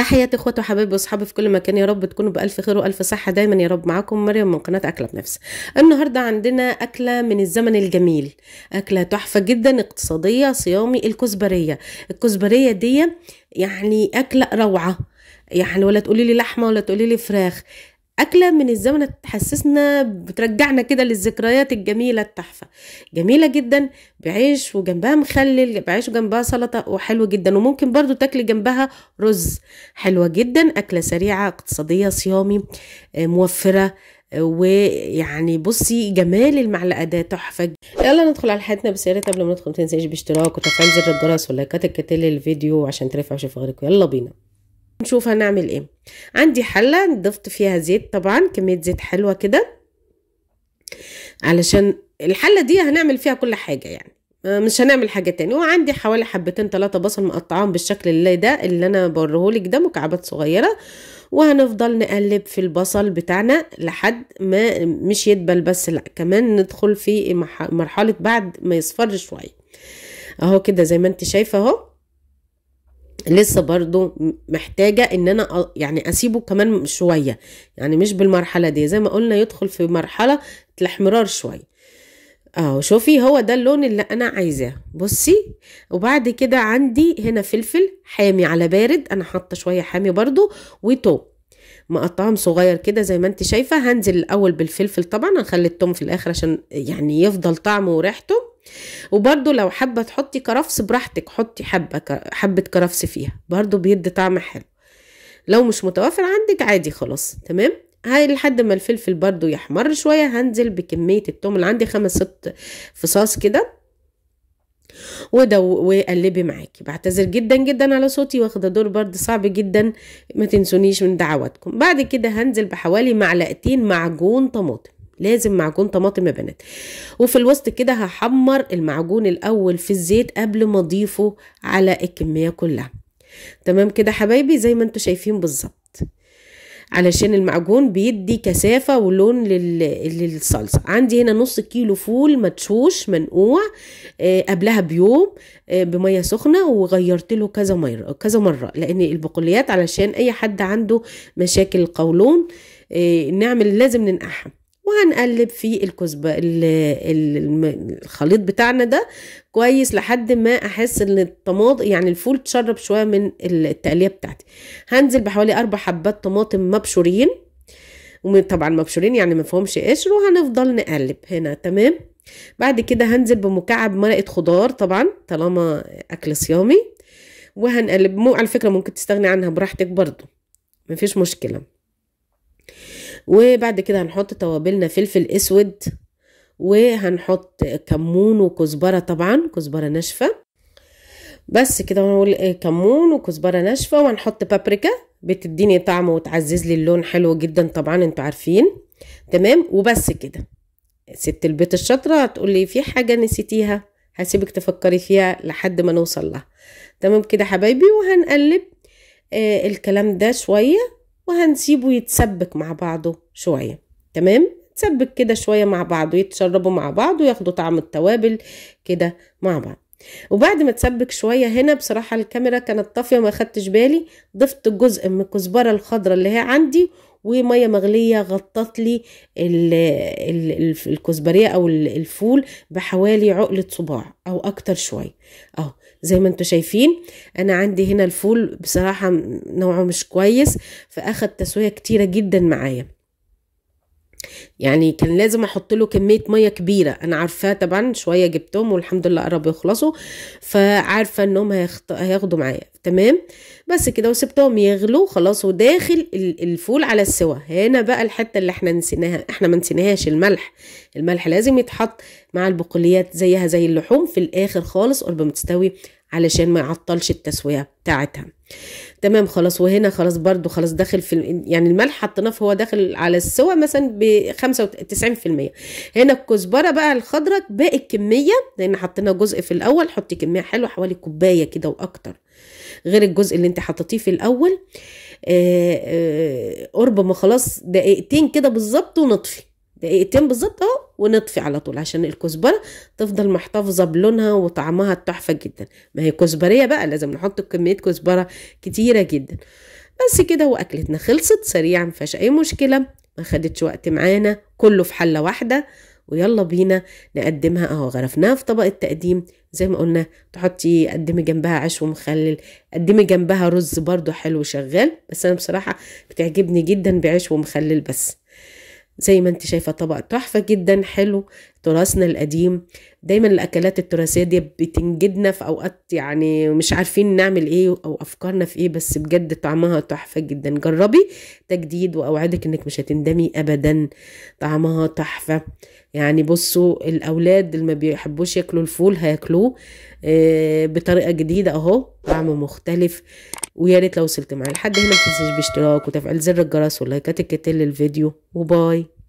تحياتي اخوات وحبايبي واصحابي في كل مكان يا رب تكونوا بالف خير والف صحه دايما يا رب معاكم مريم من قناه اكله بنفس النهارده عندنا اكله من الزمن الجميل اكله تحفه جدا اقتصاديه صيامي الكزبريه الكزبريه دي يعني اكله روعه يعني ولا تقولي لي لحمه ولا تقولي لي فراخ أكلة من الزمن تحسسنا بترجعنا كده للذكريات الجميلة التحفة جميلة جدا بعيش وجنبها مخلل بعيش وجنبها سلطة وحلو جدا وممكن برضو تاكلي جنبها رز حلوة جدا أكلة سريعة اقتصادية صيامي آه، موفرة آه، ويعني بصي جمال المعلقه ده تحفه يلا ندخل على حياتنا ريت قبل ما ندخل ما تنساش باشتراك وتفعيل زر الجرس واللايكات الكتل للفيديو عشان ترفع وشوف غيركم يلا بينا نشوف هنعمل ايه عندي حلة ضفت فيها زيت طبعا كمية زيت حلوة كده علشان الحلة دي هنعمل فيها كل حاجة يعني آه، مش هنعمل حاجة تاني وعندي حوالي حبتين ثلاثة بصل مقطعهم بالشكل اللي ده اللي انا بوريهولك ده مكعبات صغيرة وهنفضل نقلب في البصل بتاعنا لحد ما مش يدبل بس لا كمان ندخل في مرحلة بعد ما يصفر شوية اهو كده زي ما انت شايفة اهو لسه برضو محتاجة ان انا يعني اسيبه كمان شوية يعني مش بالمرحلة دي زي ما قلنا يدخل في مرحلة الاحمرار شوية اهو شوفي هو ده اللون اللي انا عايزاه بصي وبعد كده عندي هنا فلفل حامي على بارد انا حاطه شويه حامي برضو وتو مقطعهم صغير كده زي ما انت شايفه هنزل الاول بالفلفل طبعا هنخلي التوم في الاخر عشان يعني يفضل طعمه وريحته وبرده لو حابه تحطي كرفس براحتك حطي حبه حبه كرفس فيها برده بيدي طعم حلو لو مش متوفر عندك عادي خلاص تمام هاي لحد ما الفلفل برضو يحمر شوية هنزل بكمية التوم اللي عندي خمس ست فصاص كده وقلبي معاكي بعتذر جدا جدا على صوتي واخده دور برد صعب جدا ما تنسونيش من دعواتكم بعد كده هنزل بحوالي معلقتين معجون طماطم لازم معجون طماطم يا بنات وفي الوسط كده هحمر المعجون الاول في الزيت قبل ما اضيفه على الكميه كلها تمام كده حبايبي زي ما انتم شايفين بالظبط علشان المعجون بيدي كثافة ولون للصلصة عندي هنا نص كيلو فول مدشوش منقوع آه، قبلها بيوم آه، بمية سخنة وغيرت له كذا مرة كذا مرة لأن البقوليات علشان أي حد عنده مشاكل قولون آه، نعمل لازم ننقعها وهنقلب في الكزبرة الخليط بتاعنا ده كويس لحد ما احس ان الطماطم يعني الفول اتشرب شويه من التقليه بتاعتي هنزل بحوالي اربع حبات طماطم مبشورين وطبعا مبشورين يعني ما فيهمش قشر وهنفضل نقلب هنا تمام بعد كده هنزل بمكعب مرقه خضار طبعا طالما اكل صيامي وهنقلب مو على فكره ممكن تستغني عنها براحتك برضو مفيش مشكله وبعد كده هنحط توابلنا فلفل اسود وهنحط كمون وكزبرة طبعا كزبرة ناشفة بس كده هنقول كمون وكزبرة ناشفة وهنحط بابريكا بتديني طعم وتعزز لي اللون حلو جدا طبعا انتوا عارفين تمام وبس كده ست البيت الشاطرة هتقول لي في حاجة نسيتيها هسيبك تفكري فيها لحد ما نوصل لها تمام كده حبايبي وهنقلب آه الكلام ده شوية وهنسيبه يتسبك مع بعضه شوية تمام تسبك كده شوية مع بعض يتشربوا مع بعض وياخدوا طعم التوابل كده مع بعض وبعد ما تسبك شوية هنا بصراحة الكاميرا كانت طافية ما خدتش بالي ضفت جزء من الكزبرة الخضراء اللي هي عندي وميه مغليه غطت لي الكزبريه او الفول بحوالي عقله صباع او اكتر شويه اهو زي ما انتم شايفين انا عندي هنا الفول بصراحة نوعه مش كويس فاخد تسوية كتيرة جدا معايا يعني كان لازم احط له كميه ميه كبيره انا عارفاه طبعا شويه جبتهم والحمد لله قربوا يخلصوا فعارفه انهم هيخط... هياخدوا معايا تمام بس كده وسبتهم يغلوا خلاص وداخل الفول على السوا هنا بقى الحته اللي احنا نسيناها احنا ما نسيناهاش الملح الملح لازم يتحط مع البقوليات زيها زي اللحوم في الاخر خالص قرب ما تستوي علشان ما يعطلش التسويه بتاعتها تمام خلاص وهنا خلاص برضو خلاص داخل في يعني الملح حطيناه فهو داخل على السوى مثلا ب 95% هنا الكزبره بقى الخضراء باقي الكميه لان حطينا جزء في الاول حطي كميه حلوه حوالي كوبايه كده واكتر غير الجزء اللي انت حطيتيه في الاول آه، آه، قرب ما خلاص دقيقتين كده بالظبط ونطفي دقيقتين بالظبط اهو ونطفي على طول عشان الكزبره تفضل محتفظه بلونها وطعمها التحفه جدا ما هي كزبريه بقى لازم نحط كميه كزبره كتيره جدا بس كده واكلتنا خلصت سريعا مفيهاش اي مشكله ما خدتش وقت معانا كله في حله واحده ويلا بينا نقدمها اهو غرفناها في طبق التقديم زي ما قلنا تحطي قدمي جنبها عيش ومخلل قدمي جنبها رز برضو حلو شغال بس انا بصراحه بتعجبني جدا بعيش ومخلل بس زي ما انت شايفه طبق تحفه جدا حلو تراثنا القديم دايما الاكلات التراثيه دي بتنجدنا في اوقات يعني مش عارفين نعمل ايه او افكارنا في ايه بس بجد طعمها تحفه جدا جربي تجديد واوعدك انك مش هتندمي ابدا طعمها تحفه يعني بصوا الاولاد اللي ما بيحبوش ياكلوا الفول هياكلوه آه، بطريقه جديده اهو طعم مختلف ويا ريت لو وصلت معايا لحد هنا ما تنسيش باشتراك وتفعيل زر الجرس واللايكات الكتير للفيديو وباي